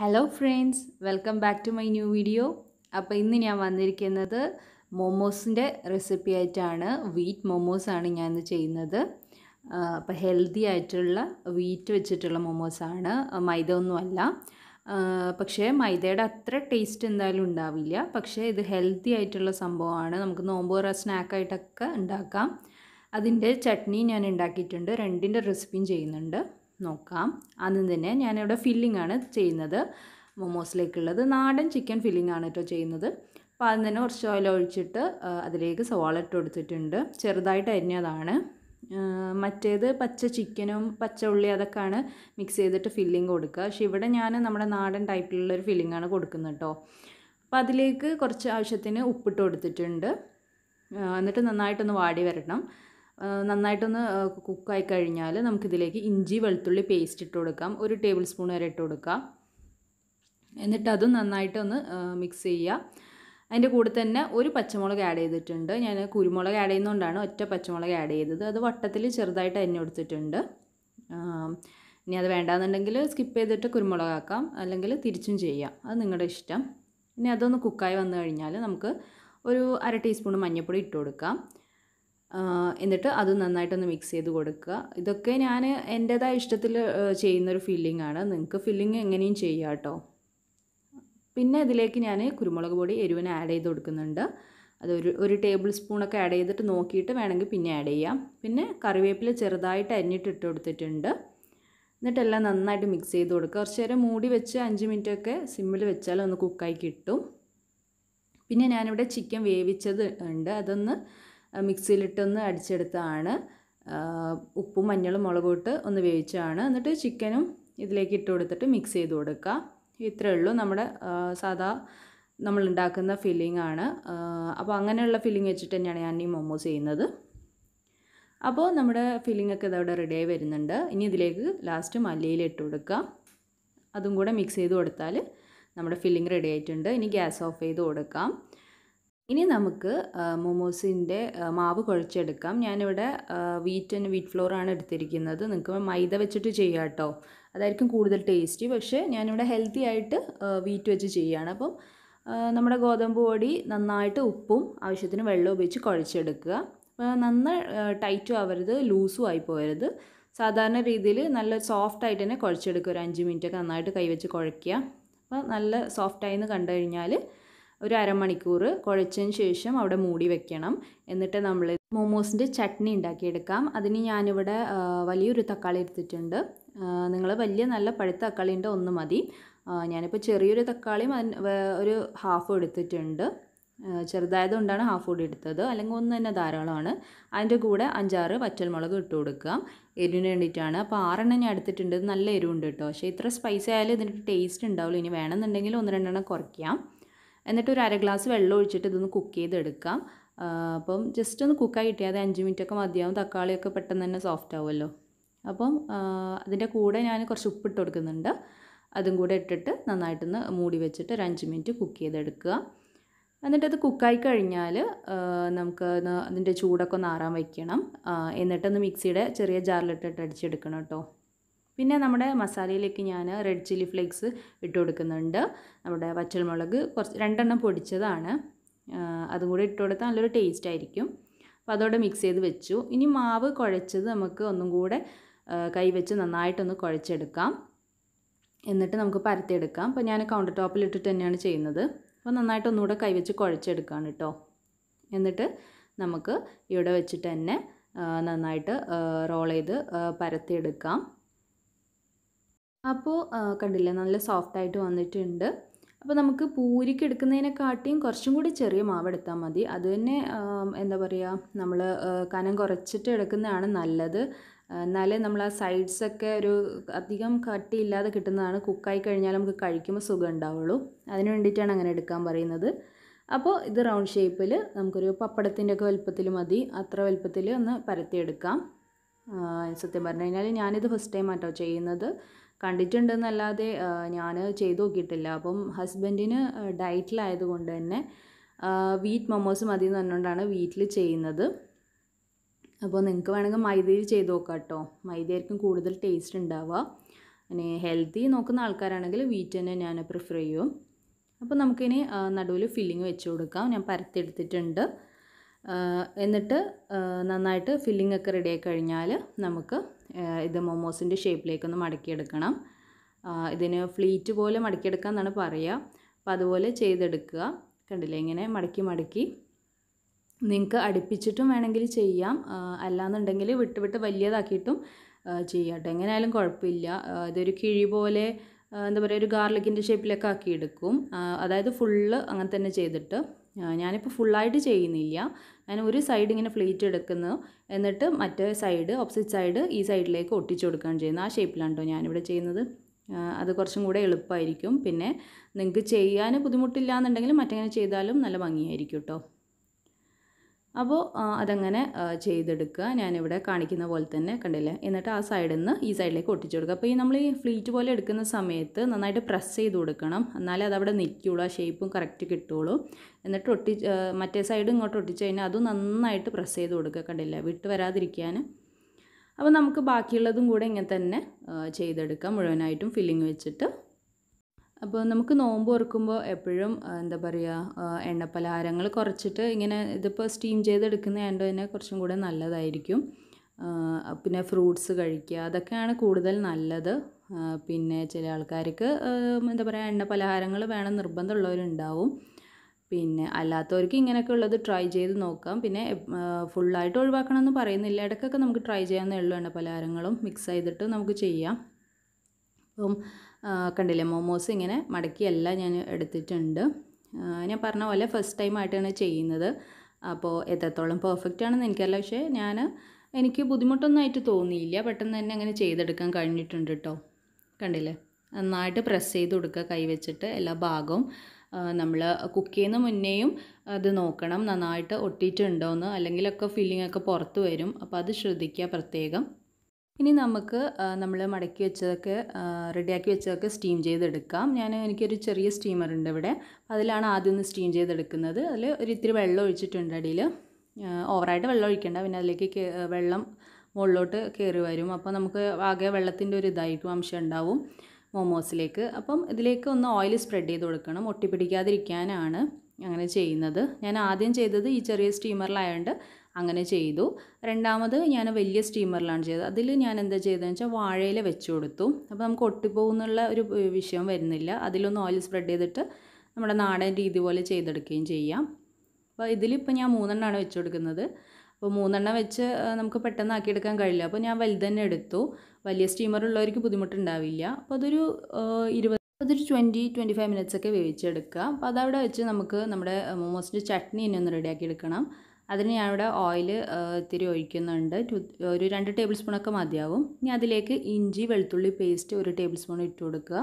hello friends welcome back to my new video അപ്പോൾ ഇന്ന് ഞാൻ വന്നിരിക്കുന്നത് മോമോസിൻ്റെ റെസിപ്പി ആയിട്ടാണ് വീറ്റ് മോമോസ് ആണ് ഞാൻ ഇന്ന് ചെയ്യുന്നത് അപ്പോൾ ഹെൽത്തി ആയിട്ടുള്ള വീറ്റ് വെച്ചിട്ടുള്ള മോമോസാണ് മൈദ ഒന്നുമല്ല പക്ഷേ മൈദയുടെ അത്ര ടേസ്റ്റ് എന്തായാലും ഉണ്ടാവില്ല പക്ഷേ ഇത് ഹെൽത്തി ആയിട്ടുള്ള സംഭവമാണ് നമുക്ക് നോമ്പോറ സ്നാക്കായിട്ടൊക്കെ ഉണ്ടാക്കാം അതിൻ്റെ ചട്നി ഞാൻ ഉണ്ടാക്കിയിട്ടുണ്ട് രണ്ടിൻ്റെ റെസിപ്പിയും ചെയ്യുന്നുണ്ട് നോക്കാം ആദ്യം തന്നെ ഞാനിവിടെ ഫില്ലിംഗ് ആണ് ചെയ്യുന്നത് മൊമോസിലേക്കുള്ളത് നാടൻ ചിക്കൻ ഫില്ലിംഗ് ആണ് കേട്ടോ ചെയ്യുന്നത് അപ്പോൾ ആദ്യം തന്നെ കുറച്ച് ഓയിൽ ഒഴിച്ചിട്ട് അതിലേക്ക് സവാള ഇട്ട് കൊടുത്തിട്ടുണ്ട് ചെറുതായിട്ട് അരിഞ്ഞതാണ് മറ്റേത് പച്ച ചിക്കനും പച്ച ഉള്ളി അതൊക്കെയാണ് മിക്സ് ചെയ്തിട്ട് ഫില്ലിംഗ് കൊടുക്കുക പക്ഷേ ഇവിടെ ഞാൻ നമ്മുടെ നാടൻ ടൈപ്പിലുള്ളൊരു ഫില്ലിംഗ് ആണ് കൊടുക്കുന്നത് കേട്ടോ അപ്പോൾ അതിലേക്ക് കുറച്ച് ആവശ്യത്തിന് ഉപ്പിട്ട് കൊടുത്തിട്ടുണ്ട് എന്നിട്ട് നന്നായിട്ടൊന്ന് വാടി വരണം നന്നായിട്ടൊന്ന് കുക്കായി കഴിഞ്ഞാൽ നമുക്കിതിലേക്ക് ഇഞ്ചി വെളുത്തുള്ളി പേസ്റ്റ് ഇട്ട് കൊടുക്കാം ഒരു ടേബിൾ സ്പൂൺ വരെ ഇട്ട് കൊടുക്കാം എന്നിട്ട് അതും നന്നായിട്ടൊന്ന് മിക്സ് ചെയ്യുക അതിൻ്റെ കൂടെ തന്നെ ഒരു പച്ചമുളക് ആഡ് ചെയ്തിട്ടുണ്ട് ഞാൻ കുരുമുളക് ആഡ് ചെയ്യുന്നതുകൊണ്ടാണ് ഒറ്റ പച്ചമുളക് ആഡ് ചെയ്തത് അത് വട്ടത്തിൽ ചെറുതായിട്ട് അരിഞ്ഞു കൊടുത്തിട്ടുണ്ട് ഇനി അത് വേണ്ടാന്നുണ്ടെങ്കിൽ സ്കിപ്പ് ചെയ്തിട്ട് കുരുമുളക് ആക്കാം അല്ലെങ്കിൽ തിരിച്ചും ചെയ്യാം അത് നിങ്ങളുടെ ഇഷ്ടം ഇനി അതൊന്ന് കുക്കായി വന്നു കഴിഞ്ഞാൽ നമുക്ക് ഒരു അര ടീസ്പൂൺ മഞ്ഞൾപ്പൊടി ഇട്ട് കൊടുക്കാം എന്നിട്ട് അത് നന്നായിട്ടൊന്ന് മിക്സ് ചെയ്ത് കൊടുക്കുക ഇതൊക്കെ ഞാൻ എൻ്റെതായ ഇഷ്ടത്തിൽ ചെയ്യുന്നൊരു ഫില്ലിംഗ് ആണ് നിങ്ങൾക്ക് ഫില്ലിംഗ് എങ്ങനെയും ചെയ്യാം കേട്ടോ പിന്നെ ഇതിലേക്ക് ഞാൻ കുരുമുളക് പൊടി എരിവിന് ആഡ് ചെയ്ത് കൊടുക്കുന്നുണ്ട് അതൊരു ഒരു ടേബിൾ സ്പൂണൊക്കെ ആഡ് ചെയ്തിട്ട് നോക്കിയിട്ട് വേണമെങ്കിൽ പിന്നെ ആഡ് ചെയ്യാം പിന്നെ കറിവേപ്പില ചെറുതായിട്ട് അരിഞ്ഞിട്ട് ഇട്ട് കൊടുത്തിട്ടുണ്ട് എന്നിട്ടെല്ലാം നന്നായിട്ട് മിക്സ് ചെയ്ത് കൊടുക്കുക കുറച്ച് നേരം മൂടി വെച്ച് അഞ്ച് മിനിറ്റൊക്കെ സിമ്മിൽ വെച്ചാൽ ഒന്ന് കുക്കായി കിട്ടും പിന്നെ ഞാനിവിടെ ചിക്കൻ വേവിച്ചത് ഉണ്ട് അതൊന്ന് മിക്സിയിലിട്ടൊന്ന് അടിച്ചെടുത്താണ് ഉപ്പും മഞ്ഞളും മുളകും ഇട്ട് ഒന്ന് വേവിച്ചാണ് എന്നിട്ട് ചിക്കനും ഇതിലേക്ക് ഇട്ട് കൊടുത്തിട്ട് മിക്സ് ചെയ്ത് കൊടുക്കുക ഇത്രയേ ഉള്ളൂ നമ്മുടെ സാധാ നമ്മൾ ഉണ്ടാക്കുന്ന ഫില്ലിംഗ് ആണ് അപ്പോൾ അങ്ങനെയുള്ള ഫില്ലിംഗ് വെച്ചിട്ട് തന്നെയാണ് ഞാൻ ഈ മൊമോസ് ചെയ്യുന്നത് അപ്പോൾ നമ്മുടെ ഫില്ലിംഗ് ഒക്കെ ഇതവിടെ റെഡിയായി വരുന്നുണ്ട് ഇനി ഇതിലേക്ക് ലാസ്റ്റ് മല്ലിയിൽ ഇട്ട് കൊടുക്കുക അതും കൂടെ മിക്സ് ചെയ്ത് കൊടുത്താൽ നമ്മുടെ ഫില്ലിംഗ് റെഡി ആയിട്ടുണ്ട് ഇനി ഗ്യാസ് ഓഫ് ചെയ്ത് കൊടുക്കാം ഇനി നമുക്ക് മൊമോസിൻ്റെ മാവ് കുഴച്ചെടുക്കാം ഞാനിവിടെ വീറ്റ് ആൻഡ് വീറ്റ് ഫ്ലോറാണ് എടുത്തിരിക്കുന്നത് നിങ്ങൾക്ക് മൈദ വെച്ചിട്ട് ചെയ്യാം കേട്ടോ അതായിരിക്കും കൂടുതൽ ടേസ്റ്റി പക്ഷേ ഞാനിവിടെ ഹെൽത്തി ആയിട്ട് വീറ്റ് വെച്ച് ചെയ്യുകയാണ് അപ്പം നമ്മുടെ ഗോതമ്പ് പൊടി നന്നായിട്ട് ഉപ്പും ആവശ്യത്തിന് വെള്ളം ഉപയോഗിച്ച് കുഴച്ചെടുക്കുക നന്നായി ടൈറ്റും ആവരുത് ലൂസും ആയി പോകരുത് സാധാരണ രീതിയിൽ നല്ല സോഫ്റ്റ് ആയിട്ട് തന്നെ കുഴച്ചെടുക്കുക ഒരു അഞ്ച് മിനിറ്റൊക്കെ നന്നായിട്ട് കൈവച്ച് കുഴയ്ക്കുക അപ്പോൾ നല്ല സോഫ്റ്റായി എന്ന് കണ്ടു കഴിഞ്ഞാൽ ഒരു അരമണിക്കൂർ കുഴച്ചതിന് ശേഷം അവിടെ മൂടി വെക്കണം എന്നിട്ട് നമ്മൾ മോമോസിൻ്റെ ചട്നി ഉണ്ടാക്കിയെടുക്കാം അതിന് ഞാനിവിടെ വലിയൊരു തക്കാളി എടുത്തിട്ടുണ്ട് നിങ്ങൾ വലിയ നല്ല പഴുത്ത തക്കാളിൻ്റെ ഒന്ന് മതി ഞാനിപ്പോൾ ചെറിയൊരു തക്കാളിയും ഒരു ഹാഫ് എടുത്തിട്ടുണ്ട് ചെറുതായതുകൊണ്ടാണ് ഹാഫ് കൂടി എടുത്തത് അല്ലെങ്കിൽ ഒന്ന് തന്നെ ധാരാളമാണ് അതിൻ്റെ കൂടെ അഞ്ചാറ് വറ്റൽമുളക് ഇട്ട് കൊടുക്കുക എരിവിന് വേണ്ടിയിട്ടാണ് അപ്പോൾ ആറെണ്ണം ഞാൻ എടുത്തിട്ടുണ്ട് നല്ല എരിവുണ്ട് കേട്ടോ പക്ഷേ ഇത്ര സ്പൈസി ആയാലും ഇതിൻ്റെ ടേസ്റ്റ് ഉണ്ടാവുള്ളൂ ഇനി വേണമെന്നുണ്ടെങ്കിൽ ഒന്ന് രണ്ടെണ്ണം കുറയ്ക്കാം എന്നിട്ട് ഒരു അര ഗ്ലാസ് വെള്ളം ഒഴിച്ചിട്ട് ഇതൊന്ന് കുക്ക് ചെയ്തെടുക്കാം അപ്പം ജസ്റ്റ് ഒന്ന് കുക്കായി കിട്ടിയാൽ അത് അഞ്ച് മിനിറ്റൊക്കെ മതിയാവും തക്കാളിയൊക്കെ പെട്ടെന്ന് തന്നെ സോഫ്റ്റ് ആവുമല്ലോ അപ്പം അതിൻ്റെ കൂടെ ഞാൻ കുറച്ച് ഉപ്പിട്ട് കൊടുക്കുന്നുണ്ട് അതും കൂടെ ഇട്ടിട്ട് നന്നായിട്ടൊന്ന് മൂടി വെച്ചിട്ട് ഒരു അഞ്ച് മിനിറ്റ് കുക്ക് ചെയ്തെടുക്കുക എന്നിട്ടത് കുക്കായി കഴിഞ്ഞാൽ നമുക്ക് അതിൻ്റെ ചൂടൊക്കെ ഒന്ന് ആറാൻ വയ്ക്കണം എന്നിട്ടൊന്ന് മിക്സിയുടെ ചെറിയ ജാറിലിട്ടിട്ട് അടിച്ചെടുക്കണം കേട്ടോ പിന്നെ നമ്മുടെ മസാലയിലേക്ക് ഞാൻ റെഡ് ചില്ലി ഫ്ലേക്സ് ഇട്ട് കൊടുക്കുന്നുണ്ട് നമ്മുടെ പച്ചമുളക് കുറച്ച് രണ്ടെണ്ണം പൊടിച്ചതാണ് അതും കൂടി ഇട്ട് കൊടുത്താൽ നല്ലൊരു ടേസ്റ്റ് ആയിരിക്കും അപ്പോൾ അതോടെ മിക്സ് ചെയ്ത് വെച്ചു ഇനി മാവ് കുഴച്ചത് നമുക്ക് ഒന്നും കൂടെ കൈവച്ച് നന്നായിട്ടൊന്ന് കുഴച്ചെടുക്കാം എന്നിട്ട് നമുക്ക് പരത്തിയെടുക്കാം അപ്പോൾ ഞാൻ കൗണ്ടർ ടോപ്പിൽ ഇട്ടിട്ട് തന്നെയാണ് ചെയ്യുന്നത് അപ്പോൾ നന്നായിട്ട് ഒന്നുകൂടെ കൈവച്ച് കുഴച്ചെടുക്കുകയാണ് കേട്ടോ എന്നിട്ട് നമുക്ക് ഇവിടെ വെച്ചിട്ട് തന്നെ നന്നായിട്ട് റോൾ ചെയ്ത് പരത്തിയെടുക്കാം അപ്പോൾ കണ്ടില്ലേ നല്ല സോഫ്റ്റായിട്ട് വന്നിട്ടുണ്ട് അപ്പോൾ നമുക്ക് പൂരിക്ക് എടുക്കുന്നതിനെക്കാട്ടിയും കുറച്ചും കൂടി ചെറിയ മാവ് എടുത്താൽ മതി അത് തന്നെ എന്താ പറയുക നമ്മൾ കനം കുറച്ചിട്ട് എടുക്കുന്നതാണ് നല്ലത് എന്നാലേ നമ്മൾ ആ സൈഡ്സൊക്കെ ഒരു അധികം കട്ടിയില്ലാതെ കിട്ടുന്നതാണ് കുക്കായി കഴിഞ്ഞാൽ നമുക്ക് കഴിക്കുമ്പോൾ സുഖം ഉണ്ടാവുള്ളൂ അതിന് വേണ്ടിയിട്ടാണ് അങ്ങനെ എടുക്കാൻ പറയുന്നത് അപ്പോൾ ഇത് റൗണ്ട് ഷേപ്പിൽ നമുക്കൊരു പപ്പടത്തിൻ്റെ ഒക്കെ വലുപ്പത്തിൽ മതി അത്ര വലുപ്പത്തിൽ ഒന്ന് പരത്തിയെടുക്കാം സത്യം പറഞ്ഞു കഴിഞ്ഞാൽ ഞാനിത് ഫസ്റ്റ് ടൈം ആട്ടോ ചെയ്യുന്നത് കണ്ടിട്ടുണ്ടെന്നല്ലാതെ ഞാൻ ചെയ്തു നോക്കിയിട്ടില്ല അപ്പം ഹസ്ബൻഡിന് ഡയറ്റിലായതുകൊണ്ട് തന്നെ വീറ്റ് മൊമോസ് മതി എന്ന് പറഞ്ഞുകൊണ്ടാണ് വീറ്റിൽ ചെയ്യുന്നത് അപ്പോൾ നിങ്ങൾക്ക് വേണമെങ്കിൽ മൈദയിൽ ചെയ്ത് നോക്കാം കേട്ടോ മൈദയായിരിക്കും കൂടുതൽ ടേസ്റ്റ് ഉണ്ടാവുക ഇനി ഹെൽത്തി നോക്കുന്ന ആൾക്കാരാണെങ്കിൽ വീറ്റ് തന്നെ ഞാൻ പ്രിഫർ ചെയ്യും അപ്പോൾ നമുക്കിനി നടുവിൽ ഫില്ലിങ് വെച്ച് കൊടുക്കാം ഞാൻ പരത്തെടുത്തിട്ടുണ്ട് എന്നിട്ട് നന്നായിട്ട് ഫില്ലിംഗ് ഒക്കെ റെഡിയായി കഴിഞ്ഞാൽ നമുക്ക് ഇത് മൊമോസിൻ്റെ ഷേപ്പിലേക്കൊന്ന് മടക്കിയെടുക്കണം ഇതിന് ഫ്ലീറ്റ് പോലെ മടക്കിയെടുക്കുക എന്നാണ് പറയുക അപ്പോൾ അതുപോലെ ചെയ്തെടുക്കുക കണ്ടില്ലേ ഇങ്ങനെ മടക്കി മടക്കി നിങ്ങൾക്ക് അടുപ്പിച്ചിട്ടും വേണമെങ്കിൽ ചെയ്യാം അല്ലാന്നുണ്ടെങ്കിൽ വിട്ട് വിട്ട് വലിയതാക്കിയിട്ടും ചെയ്യാം കേട്ടോ എങ്ങനെയായാലും കുഴപ്പമില്ല ഇതൊരു കിഴി പോലെ എന്താ പറയുക ഒരു ഗാർലിക്കിൻ്റെ ഷേപ്പിലൊക്കെ ആക്കിയെടുക്കും അതായത് ഫുള്ള് അങ്ങനെ തന്നെ ചെയ്തിട്ട് ഞാനിപ്പോൾ ഫുള്ളായിട്ട് ചെയ്യുന്നില്ല ഞാൻ ഒരു സൈഡ് ഇങ്ങനെ പ്ലേറ്റ് എടുക്കുന്നു എന്നിട്ട് മറ്റേ സൈഡ് ഓപ്പോസിറ്റ് സൈഡ് ഈ സൈഡിലേക്ക് ഒട്ടിച്ചു കൊടുക്കുകയാണ് ചെയ്യുന്നത് ആ ഷേപ്പിലാണ് കേട്ടോ ഞാനിവിടെ ചെയ്യുന്നത് അത് കുറച്ചും കൂടെ എളുപ്പമായിരിക്കും പിന്നെ നിങ്ങൾക്ക് ചെയ്യാൻ ബുദ്ധിമുട്ടില്ല എന്നുണ്ടെങ്കിൽ മറ്റങ്ങനെ ചെയ്താലും നല്ല ഭംഗിയായിരിക്കും കേട്ടോ അപ്പോൾ അതങ്ങനെ ചെയ്തെടുക്കുക ഞാനിവിടെ കാണിക്കുന്ന പോലെ തന്നെ കണ്ടില്ലേ എന്നിട്ട് ആ സൈഡിൽ നിന്ന് ഈ സൈഡിലേക്ക് ഒട്ടിച്ചു കൊടുക്കുക അപ്പോൾ ഈ നമ്മൾ ഈ ഫ്ലീറ്റ് പോലെ എടുക്കുന്ന സമയത്ത് നന്നായിട്ട് പ്രസ് ചെയ്ത് കൊടുക്കണം എന്നാലേ അതവിടെ നിൽക്കുകയുള്ളൂ ആ ഷേപ്പും കറക്റ്റ് കിട്ടുകയുള്ളൂ എന്നിട്ട് ഒട്ടി മറ്റേ സൈഡ് ഇങ്ങോട്ട് ഒട്ടിച്ചു കഴിഞ്ഞാൽ അതും നന്നായിട്ട് പ്രസ് ചെയ്ത് കൊടുക്കുക കണ്ടില്ല വിട്ട് വരാതിരിക്കാൻ അപ്പോൾ നമുക്ക് ബാക്കിയുള്ളതും കൂടെ ഇങ്ങനെ തന്നെ ചെയ്തെടുക്കാം മുഴുവനായിട്ടും ഫില്ലിങ് വെച്ചിട്ട് അപ്പോൾ നമുക്ക് നോമ്പ് ഓർക്കുമ്പോൾ എപ്പോഴും എന്താ പറയുക എണ്ണ പലഹാരങ്ങൾ കുറച്ചിട്ട് ഇങ്ങനെ ഇതിപ്പോൾ സ്റ്റീം ചെയ്തെടുക്കുന്ന ആണ്ട് തന്നെ കുറച്ചും കൂടെ നല്ലതായിരിക്കും പിന്നെ ഫ്രൂട്ട്സ് കഴിക്കുക അതൊക്കെയാണ് കൂടുതൽ നല്ലത് പിന്നെ ചില ആൾക്കാർക്ക് എന്താ പറയുക എണ്ണ പലഹാരങ്ങൾ വേണം നിർബന്ധമുള്ളവരുണ്ടാവും പിന്നെ അല്ലാത്തവർക്ക് ഇങ്ങനെയൊക്കെ ഉള്ളത് ട്രൈ ചെയ്ത് നോക്കാം പിന്നെ ഫുള്ളായിട്ട് ഒഴിവാക്കണമെന്ന് പറയുന്നില്ല ഇടയ്ക്കൊക്കെ നമുക്ക് ട്രൈ ചെയ്യാവുന്നേ ഉള്ളൂ എണ്ണ പലഹാരങ്ങളും മിക്സ് ചെയ്തിട്ട് നമുക്ക് ചെയ്യാം അപ്പം കണ്ടില്ലേ മോമോസ് ഇങ്ങനെ മടക്കിയെല്ലാം ഞാൻ എടുത്തിട്ടുണ്ട് ഞാൻ പറഞ്ഞ പോലെ ഫസ്റ്റ് ടൈം ആയിട്ടാണ് ചെയ്യുന്നത് അപ്പോൾ എത്രത്തോളം പെർഫെക്റ്റ് ആണെന്ന് എനിക്കല്ല പക്ഷേ ഞാൻ എനിക്ക് ബുദ്ധിമുട്ടൊന്നും ആയിട്ട് തോന്നിയില്ല പെട്ടെന്ന് തന്നെ അങ്ങനെ ചെയ്തെടുക്കാൻ കഴിഞ്ഞിട്ടുണ്ട് കേട്ടോ കണ്ടില്ലേ നന്നായിട്ട് പ്രസ് ചെയ്ത് കൊടുക്കുക കൈവച്ചിട്ട് എല്ലാ ഭാഗവും നമ്മൾ കുക്ക് ചെയ്യുന്ന മുന്നേയും അത് നോക്കണം നന്നായിട്ട് ഒട്ടിയിട്ടുണ്ടോയെന്ന് അല്ലെങ്കിലൊക്കെ ഫില്ലിംഗ് ഒക്കെ പുറത്ത് വരും അപ്പോൾ അത് ശ്രദ്ധിക്കുക പ്രത്യേകം ഇനി നമുക്ക് നമ്മൾ മടക്കി വെച്ചതൊക്കെ റെഡിയാക്കി വെച്ചതൊക്കെ സ്റ്റീം ചെയ്തെടുക്കാം ഞാൻ എനിക്കൊരു ചെറിയ സ്റ്റീമർ ഉണ്ട് ഇവിടെ അതിലാണ് ആദ്യം ഒന്ന് സ്റ്റീം ചെയ്തെടുക്കുന്നത് അതിൽ ഒരു ഇത്തിരി വെള്ളം ഒഴിച്ചിട്ടുണ്ട് അടിയിൽ ഓവറായിട്ട് വെള്ളം ഒഴിക്കേണ്ട പിന്നെ അതിലേക്ക് വെള്ളം മുകളിലോട്ട് കയറി വരും അപ്പോൾ നമുക്ക് ആകെ വെള്ളത്തിൻ്റെ ഒരു ഇതായിരിക്കും അംശം ഉണ്ടാവും മോമോസിലേക്ക് അപ്പം ഇതിലേക്ക് ഒന്ന് ഓയിൽ സ്പ്രെഡ് ചെയ്ത് കൊടുക്കണം ഒട്ടിപ്പിടിക്കാതിരിക്കാനാണ് അങ്ങനെ ചെയ്യുന്നത് ഞാൻ ആദ്യം ചെയ്തത് ഈ ചെറിയ സ്റ്റീമറിലായതുകൊണ്ട് അങ്ങനെ ചെയ്തു രണ്ടാമത് ഞാൻ വലിയ സ്റ്റീമറിലാണ് ചെയ്തത് അതിൽ ഞാൻ എന്താ ചെയ്തതെന്ന് വെച്ചാൽ വാഴയില വെച്ച് കൊടുത്തു അപ്പോൾ നമുക്ക് ഒട്ടിപ്പോകുന്നുള്ള ഒരു വിഷയം വരുന്നില്ല അതിലൊന്ന് ഓയിൽ സ്പ്രെഡ് ചെയ്തിട്ട് നമ്മുടെ നാടൻ രീതി പോലെ ചെയ്തെടുക്കുകയും ചെയ്യാം അപ്പോൾ ഇതിലിപ്പോൾ ഞാൻ മൂന്നെണ്ണമാണ് വെച്ച് കൊടുക്കുന്നത് അപ്പോൾ മൂന്നെണ്ണം വെച്ച് നമുക്ക് പെട്ടെന്ന് ആക്കിയെടുക്കാൻ കഴിയില്ല അപ്പോൾ ഞാൻ വലുത് തന്നെ എടുത്തു വലിയ സ്റ്റീമറുള്ളവർക്ക് ഉള്ളവർക്ക് ബുദ്ധിമുട്ടുണ്ടാവില്ല അപ്പോൾ അതൊരു ഇരുപത് അതൊരു ട്വൻറ്റി ട്വൻറ്റി ഫൈവ് മിനിറ്റ്സൊക്കെ വേവിച്ചെടുക്കുക അപ്പോൾ അതവിടെ വെച്ച് നമുക്ക് നമ്മുടെ മോമോസിൻ്റെ ചട്നി ഇനി ഒന്ന് റെഡിയാക്കി എടുക്കണം അതിന് ഞാൻ ഇവിടെ ഓയിൽ ഇത്തിരി ഒഴിക്കുന്നുണ്ട് ഒരു രണ്ട് ടേബിൾ സ്പൂണൊക്കെ മതിയാവും ഇനി അതിലേക്ക് ഇഞ്ചി വെളുത്തുള്ളി പേസ്റ്റ് ഒരു ടേബിൾ സ്പൂൺ ഇട്ട് കൊടുക്കുക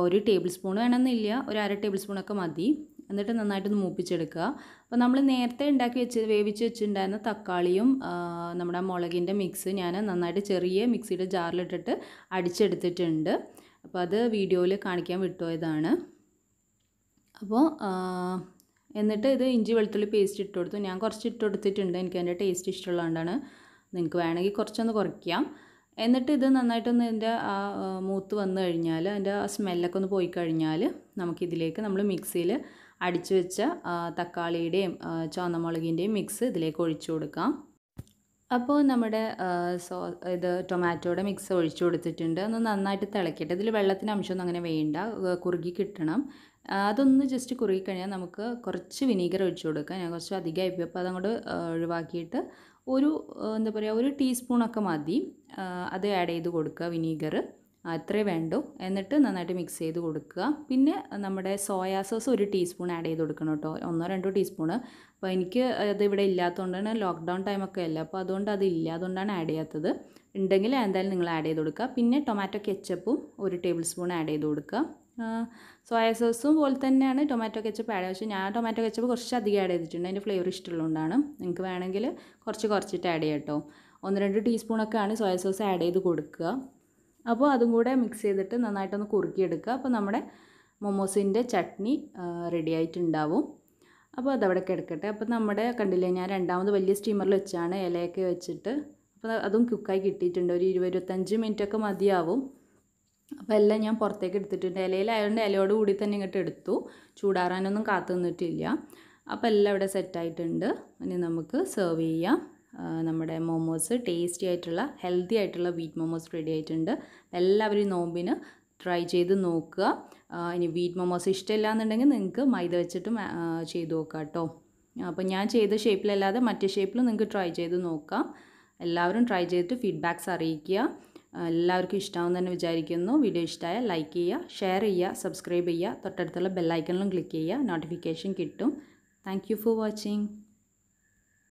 ഒരു ടേബിൾ സ്പൂൺ വേണമെന്നില്ല ഒരു അര ടേബിൾ സ്പൂണൊക്കെ മതി എന്നിട്ട് നന്നായിട്ടൊന്ന് മൂപ്പിച്ചെടുക്കുക അപ്പോൾ നമ്മൾ നേരത്തെ ഉണ്ടാക്കി വെച്ച് വേവിച്ച് വെച്ചിട്ടുണ്ടായിരുന്ന തക്കാളിയും നമ്മുടെ മുളകിൻ്റെ മിക്സ് ഞാൻ നന്നായിട്ട് ചെറിയ മിക്സിയുടെ ജാറിലിട്ടിട്ട് അടിച്ചെടുത്തിട്ടുണ്ട് അപ്പോൾ അത് വീഡിയോയിൽ കാണിക്കാൻ വിട്ടുപോയതാണ് അപ്പോൾ എന്നിട്ട് ഇത് ഇഞ്ചി വെളുത്തുള്ളി പേസ്റ്റ് ഇട്ട് കൊടുത്തു ഞാൻ കുറച്ച് ഇട്ട് കൊടുത്തിട്ടുണ്ട് എനിക്ക് അതിൻ്റെ ടേസ്റ്റ് ഇഷ്ടമുള്ളതുകൊണ്ടാണ് നിങ്ങൾക്ക് വേണമെങ്കിൽ കുറച്ചൊന്ന് കുറയ്ക്കാം എന്നിട്ട് ഇത് നന്നായിട്ടൊന്ന് ഇതിൻ്റെ ആ മൂത്ത് വന്നു കഴിഞ്ഞാൽ അതിൻ്റെ ആ സ്മെല്ലൊക്കെ ഒന്ന് പോയി കഴിഞ്ഞാൽ നമുക്കിതിലേക്ക് നമ്മൾ മിക്സിയിൽ അടിച്ചു വെച്ച തക്കാളിയുടെയും ചുവന്നമുളകിൻ്റെയും മിക്സ് ഇതിലേക്ക് ഒഴിച്ചു കൊടുക്കാം അപ്പോൾ നമ്മുടെ സോ ഇത് ടൊമാറ്റോയുടെ മിക്സ് ഒഴിച്ചു കൊടുത്തിട്ടുണ്ട് ഒന്ന് നന്നായിട്ട് തിളക്കിയിട്ട് ഇതിൽ വെള്ളത്തിൻ്റെ അംശമൊന്നും അങ്ങനെ വേണ്ട കുറുകി കിട്ടണം അതൊന്ന് ജസ്റ്റ് കുറുകിക്കഴിഞ്ഞാൽ കഴിഞ്ഞാൽ നമുക്ക് കുറച്ച് വിനീഗർ ഒഴിച്ചു കൊടുക്കാം ഞാൻ കുറച്ച് അധികം പോയി അപ്പോൾ അതങ്ങോട്ട് ഒഴിവാക്കിയിട്ട് ഒരു എന്താ പറയുക ഒരു ടീസ്പൂണൊക്കെ മതി അത് ആഡ് ചെയ്ത് കൊടുക്കുക വിനീഗർ അത്രേ വേണ്ടൂ എന്നിട്ട് നന്നായിട്ട് മിക്സ് ചെയ്ത് കൊടുക്കുക പിന്നെ നമ്മുടെ സോയാ സോസ് ഒരു ടീസ്പൂൺ ആഡ് ചെയ്ത് കൊടുക്കണം കേട്ടോ ഒന്നോ രണ്ടോ ടീസ്പൂണ് അപ്പോൾ എനിക്ക് അത് ഇവിടെ ഇല്ലാത്തതുകൊണ്ടാണ് ലോക്ക്ഡൗൺ ടൈമൊക്കെ അല്ല അപ്പോൾ അതുകൊണ്ട് അത് ഇല്ലാതുകൊണ്ടാണ് ആഡ് ചെയ്യാത്തത് ഉണ്ടെങ്കിൽ എന്തായാലും നിങ്ങൾ ആഡ് ചെയ്ത് കൊടുക്കുക പിന്നെ ടൊമാറ്റോ കെച്ചപ്പും ഒരു ടേബിൾ സ്പൂൺ ആഡ് ചെയ്ത് കൊടുക്കുക സോയാ സോസും പോലെ തന്നെയാണ് ടൊമാറ്റോ കെച്ചപ്പ് ആഡ് പക്ഷേ ഞാൻ ടൊമാറ്റോ കെച്ചപ്പ് കുറച്ച് അധികം ആഡ് ചെയ്തിട്ടുണ്ട് അതിൻ്റെ ഫ്ലേവർ ഇഷ്ടമുള്ളതുകൊണ്ടാണ് നിങ്ങൾക്ക് വേണമെങ്കിൽ കുറച്ച് കുറച്ചിട്ട് ആഡ് ചെയ്യാം കേട്ടോ ഒന്ന് രണ്ട് ടീസ്പൂണൊക്കെയാണ് സോയാ സോസ് ആഡ് ചെയ്ത് കൊടുക്കുക അപ്പോൾ അതും കൂടെ മിക്സ് ചെയ്തിട്ട് നന്നായിട്ടൊന്ന് കുറുക്കിയെടുക്കുക അപ്പോൾ നമ്മുടെ മൊമോസിൻ്റെ ചട്നി റെഡി ആയിട്ടുണ്ടാവും അപ്പോൾ അതവിടെ കിടക്കട്ടെ അപ്പോൾ നമ്മുടെ കണ്ടില്ലേ ഞാൻ രണ്ടാമത് വലിയ സ്റ്റീമറിൽ വെച്ചാണ് ഇലയൊക്കെ വെച്ചിട്ട് അപ്പോൾ അതും ക്യുക്കായി കിട്ടിയിട്ടുണ്ട് ഒരു ഇരുപത് ഇരുപത്തഞ്ച് മിനിറ്റൊക്കെ മതിയാവും അപ്പോൾ എല്ലാം ഞാൻ പുറത്തേക്ക് എടുത്തിട്ടുണ്ട് ഇലയിലായതുകൊണ്ട് ഇലയോട് കൂടി തന്നെ ഇങ്ങോട്ട് എടുത്തു ചൂടാറാനൊന്നും കാത്തു നിന്നിട്ടില്ല അപ്പോൾ എല്ലാം ഇവിടെ സെറ്റായിട്ടുണ്ട് ഇനി നമുക്ക് സെർവ് ചെയ്യാം നമ്മുടെ മോമോസ് ടേസ്റ്റി ആയിട്ടുള്ള ഹെൽത്തി ആയിട്ടുള്ള വീറ്റ് മോമോസ് റെഡി ആയിട്ടുണ്ട് എല്ലാവരും നോമ്പിന് ട്രൈ ചെയ്ത് നോക്കുക ഇനി വീറ്റ് മോമോസ് ഇഷ്ടമില്ല എന്നുണ്ടെങ്കിൽ നിങ്ങൾക്ക് മൈദ വെച്ചിട്ടും ചെയ്ത് നോക്കാം കേട്ടോ അപ്പോൾ ഞാൻ ചെയ്ത ഷേപ്പിലല്ലാതെ മറ്റു ഷേപ്പിൽ നിങ്ങൾക്ക് ട്രൈ ചെയ്ത് നോക്കാം എല്ലാവരും ട്രൈ ചെയ്തിട്ട് ഫീഡ്ബാക്ക്സ് അറിയിക്കുക എല്ലാവർക്കും ഇഷ്ടമാവും തന്നെ വിചാരിക്കുന്നു വീഡിയോ ഇഷ്ടമായ ലൈക്ക് ചെയ്യുക ഷെയർ ചെയ്യുക സബ്സ്ക്രൈബ് ചെയ്യുക തൊട്ടടുത്തുള്ള ബെല്ലൈക്കണിലും ക്ലിക്ക് ചെയ്യുക നോട്ടിഫിക്കേഷൻ കിട്ടും താങ്ക് ഫോർ വാച്ചിങ്